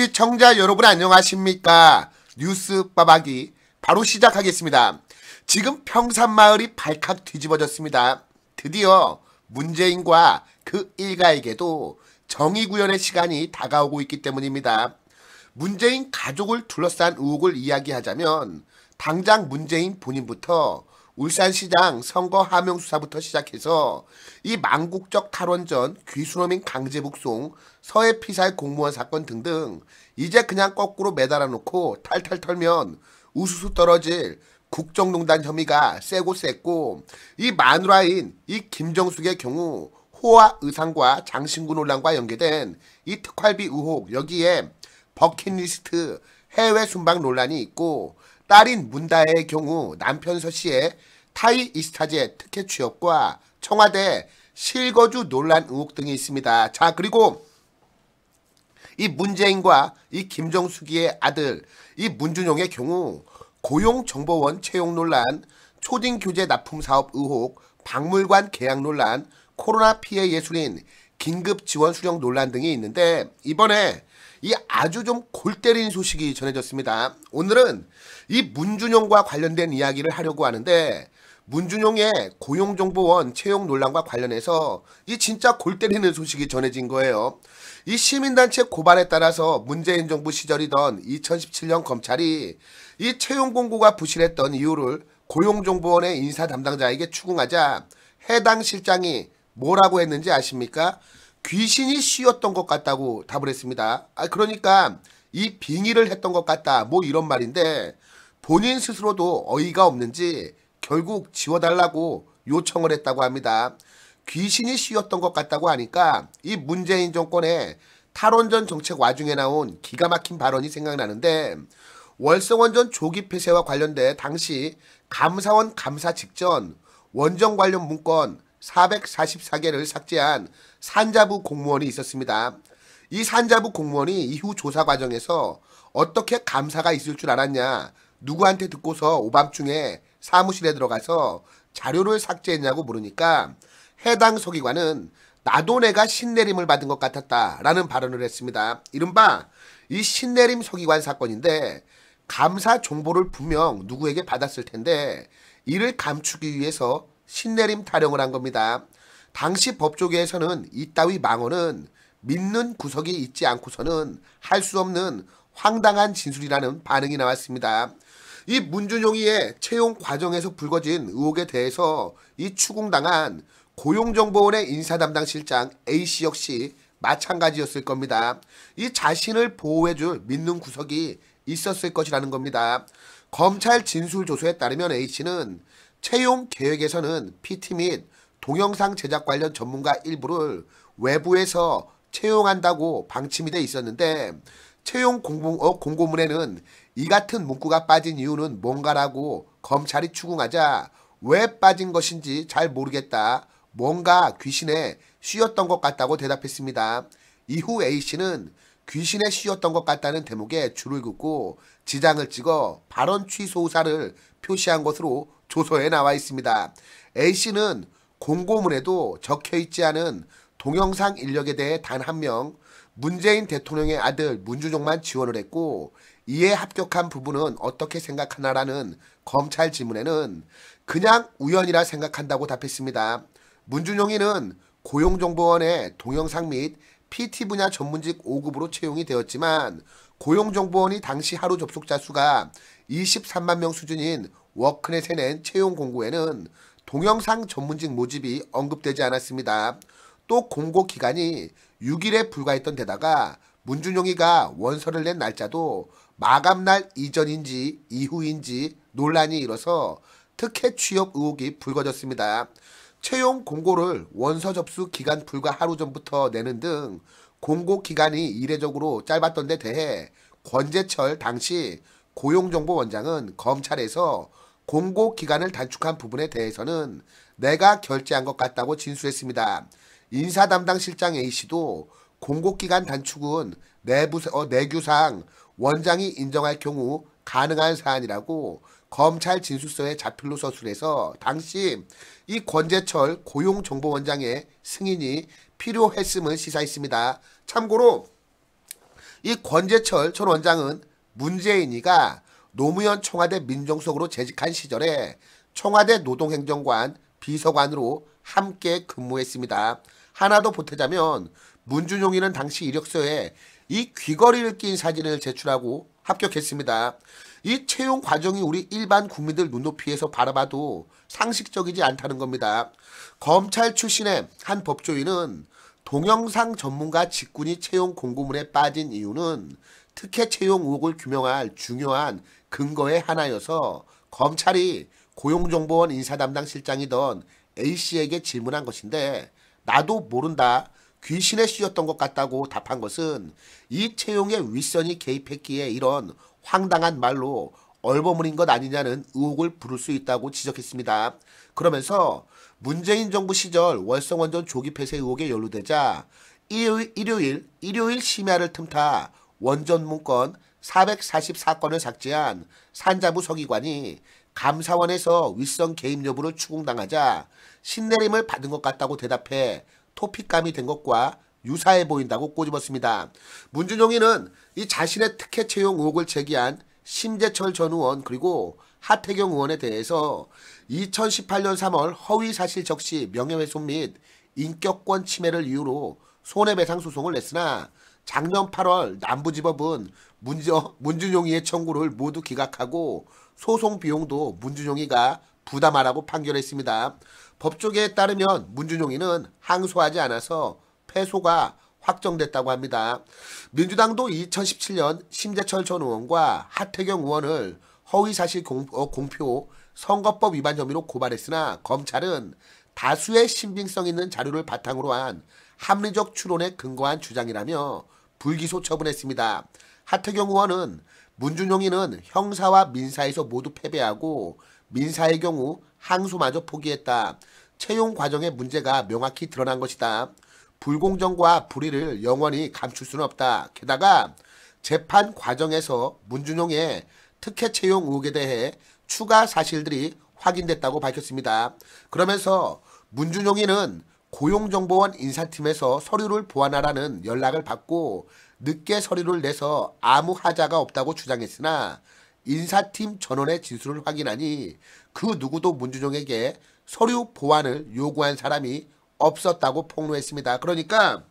시청자 여러분 안녕하십니까? 뉴스 빠박이 바로 시작하겠습니다. 지금 평산마을이 발칵 뒤집어졌습니다. 드디어 문재인과 그 일가에게도 정의 구현의 시간이 다가오고 있기 때문입니다. 문재인 가족을 둘러싼 의혹을 이야기하자면 당장 문재인 본인부터 울산시장 선거 하명 수사부터 시작해서 이 망국적 탈원전, 귀수로민 강제 북송, 서해 피살 공무원 사건 등등 이제 그냥 거꾸로 매달아 놓고 탈탈 털면 우수수 떨어질 국정농단 혐의가 세고 셌고 이 마누라인 이 김정숙의 경우 호화 의상과 장신구 논란과 연계된 이 특활비 의혹 여기에 버킷리스트 해외 순방 논란이 있고 딸인 문다의 경우 남편 서씨의 타이 이스타제 특혜 취업과 청와대 실거주 논란 의혹 등이 있습니다. 자 그리고 이 문재인과 이김정수의 아들 이 문준용의 경우 고용정보원 채용 논란, 초딩교재 납품 사업 의혹, 박물관 계약 논란, 코로나 피해 예술인 긴급 지원 수령 논란 등이 있는데 이번에 이 아주 좀 골 때린 소식이 전해졌습니다. 오늘은 이 문준용과 관련된 이야기를 하려고 하는데 문준용의 고용정보원 채용 논란과 관련해서 이 진짜 골 때리는 소식이 전해진 거예요. 이 시민단체 고발에 따라서 문재인 정부 시절이던 2017년 검찰이 이 채용 공고가 부실했던 이유를 고용정보원의 인사 담당자에게 추궁하자 해당 실장이 뭐라고 했는지 아십니까? 귀신이 씌웠던 것 같다고 답을 했습니다. 아, 그러니까 이 빙의를 했던 것 같다 뭐 이런 말인데 본인 스스로도 어이가 없는지 결국 지워달라고 요청을 했다고 합니다. 귀신이 씌웠던 것 같다고 하니까 이 문재인 정권의 탈원전 정책 와중에 나온 기가 막힌 발언이 생각나는데 월성원전 조기 폐쇄와 관련돼 당시 감사원 감사 직전 원전 관련 문건 444개를 삭제한 산자부 공무원이 있었습니다. 이 산자부 공무원이 이후 조사 과정에서 어떻게 감사가 있을 줄 알았냐, 누구한테 듣고서 오밤중에 사무실에 들어가서 자료를 삭제했냐고 물으니까 해당 서기관은 나도 내가 신내림을 받은 것 같았다라는 발언을 했습니다. 이른바 이 신내림 서기관 사건인데 감사 정보를 분명 누구에게 받았을 텐데 이를 감추기 위해서 신내림 타령을 한 겁니다. 당시 법조계에서는 이따위 망언은 믿는 구석이 있지 않고서는 할 수 없는 황당한 진술이라는 반응이 나왔습니다. 이 문준용이의 채용 과정에서 불거진 의혹에 대해서 이 추궁당한 고용정보원의 인사담당 실장 A씨 역시 마찬가지였을 겁니다. 이 자신을 보호해줄 믿는 구석이 있었을 것이라는 겁니다. 검찰 진술 조서에 따르면 A씨는 채용 계획에서는 PT 및 동영상 제작 관련 전문가 일부를 외부에서 채용한다고 방침이 돼 있었는데 채용 공고, 어, 공고문에는 이 같은 문구가 빠진 이유는 뭔가라고 검찰이 추궁하자 왜 빠진 것인지 잘 모르겠다. 뭔가 귀신에 쉬었던것 같다고 대답했습니다. 이후 A씨는 귀신에 쉬었던것 같다는 대목에 줄을 긋고 지장을 찍어 발언 취소 의 사를 표시한 것으로 조서에 나와 있습니다. A씨는 공고문에도 적혀있지 않은 동영상 인력에 대해 단 한 명, 문재인 대통령의 아들 문주종만 지원을 했고 이에 합격한 부분은 어떻게 생각하나라는 검찰 질문에는 그냥 우연이라 생각한다고 답했습니다. 문준용이는 고용정보원의 동영상 및 PT 분야 전문직 5급으로 채용이 되었지만 고용정보원이 당시 하루 접속자 수가 23만 명 수준인 워크넷에 낸 채용 공고에는 동영상 전문직 모집이 언급되지 않았습니다. 또 공고 기간이 6일에 불과했던 데다가 문준용이가 원서를 낸 날짜도 마감날 이전인지 이후인지 논란이 일어서 특혜 취업 의혹이 불거졌습니다. 채용 공고를 원서 접수 기간 불과 하루 전부터 내는 등 공고 기간이 이례적으로 짧았던 데 대해 권재철 당시 고용정보원장은 검찰에서 공고 기간을 단축한 부분에 대해서는 내가 결제한 것 같다고 진술했습니다. 인사 담당 실장 A씨도 공고기간 단축은 내부, 어, 내규상 원장이 인정할 경우 가능한 사안이라고 검찰 진술서에 자필로 서술해서 당시 이 권재철 고용정보원장의 승인이 필요했음을 시사했습니다. 참고로 이 권재철 전 원장은 문재인이가 노무현 청와대 민정석으로 재직한 시절에 청와대 노동행정관 비서관으로 함께 근무했습니다. 하나 더 보태자면 문준용이는 당시 이력서에 이 귀걸이를 낀 사진을 제출하고 합격했습니다. 이 채용 과정이 우리 일반 국민들 눈높이에서 바라봐도 상식적이지 않다는 겁니다. 검찰 출신의 한 법조인은 동영상 전문가 직군이 채용 공고물에 빠진 이유는 특혜 채용 의혹을 규명할 중요한 근거의 하나여서 검찰이 고용정보원 인사담당 실장이던 A씨에게 질문한 것인데 나도 모른다 귀신에 씌였던 것 같다고 답한 것은 이채용에 윗선이 개입했기에 이런 황당한 말로 얼버무린 것 아니냐는 의혹을 부를 수 있다고 지적했습니다. 그러면서 문재인 정부 시절 월성원전 조기 폐쇄 의혹에 연루되자 일요일, 일요일, 일요일 심야를 틈타 원전 문건 444건을 삭제한 산자부 서기관이 감사원에서 윗선 개입 여부를 추궁당하자 신내림을 받은 것 같다고 대답해 토픽감이 된 것과 유사해 보인다고 꼬집었습니다. 문준용이는 이 자신의 특혜 채용 의혹을 제기한 심재철 전 의원 그리고 하태경 의원에 대해서 2018년 3월 허위사실 적시 명예훼손 및 인격권 침해를 이유로 손해배상 소송을 냈으나 작년 8월 남부지법은 문저, 문준용이의 청구를 모두 기각하고 소송 비용도 문준용이가 부담하라고 판결했습니다. 법조계에 따르면 문준용이는 항소하지 않아서 패소가 확정됐다고 합니다. 민주당도 2017년 심재철 전 의원과 하태경 의원을 허위사실 어, 공표 선거법 위반 혐의로 고발했으나 검찰은 다수의 신빙성 있는 자료를 바탕으로 한 합리적 추론에 근거한 주장이라며 불기소 처분했습니다. 하태경 의원은 문준용이는 형사와 민사에서 모두 패배하고 민사의 경우 항소마저 포기했다. 채용 과정의 문제가 명확히 드러난 것이다. 불공정과 불의를 영원히 감출 수는 없다. 게다가 재판 과정에서 문준용의 특혜 채용 의혹에 대해 추가 사실들이 확인됐다고 밝혔습니다. 그러면서 문준용이는 고용정보원 인사팀에서 서류를 보완하라는 연락을 받고 늦게 서류를 내서 아무 하자가 없다고 주장했으나 인사팀 전원의 진술을 확인하니 그 누구도 문준용에게 서류 보완을 요구한 사람이 없었다고 폭로했습니다. 그러니까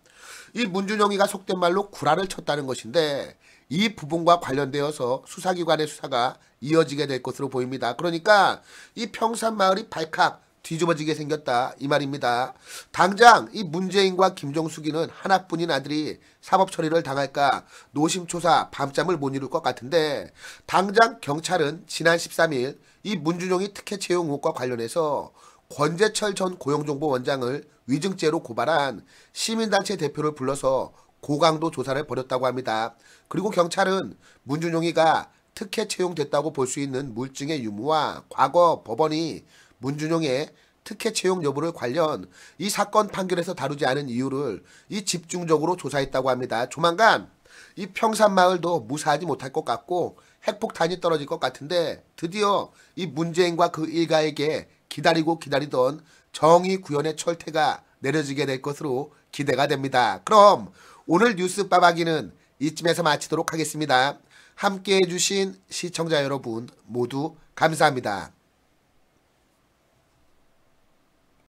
이 문준용이가 속된 말로 구라를 쳤다는 것인데 이 부분과 관련되어서 수사기관의 수사가 이어지게 될 것으로 보입니다. 그러니까 이 평산마을이 발칵 뒤집어지게 생겼다 이 말입니다. 당장 이 문재인과 김종숙이는 하나뿐인 아들이 사법 처리를 당할까 노심초사 밤잠을 못 이룰 것 같은데 당장 경찰은 지난 13일 이 문준용이 특혜 채용 의혹과 관련해서 권재철 전 고용정보원장을 위증죄로 고발한 시민단체 대표를 불러서 고강도 조사를 벌였다고 합니다. 그리고 경찰은 문준용이가 특혜 채용됐다고 볼 수 있는 물증의 유무와 과거 법원이 문준용의 특혜 채용 여부를 관련 이 사건 판결에서 다루지 않은 이유를 이 집중적으로 조사했다고 합니다. 조만간 이 평산마을도 무사하지 못할 것 같고 핵폭탄이 떨어질 것 같은데 드디어 이 문재인과 그 일가에게 기다리고 기다리던 정의 구현의 철퇴가 내려지게 될 것으로 기대가 됩니다. 그럼 오늘 뉴스 빠박이는 이쯤에서 마치도록 하겠습니다. 함께해 주신 시청자 여러분 모두 감사합니다.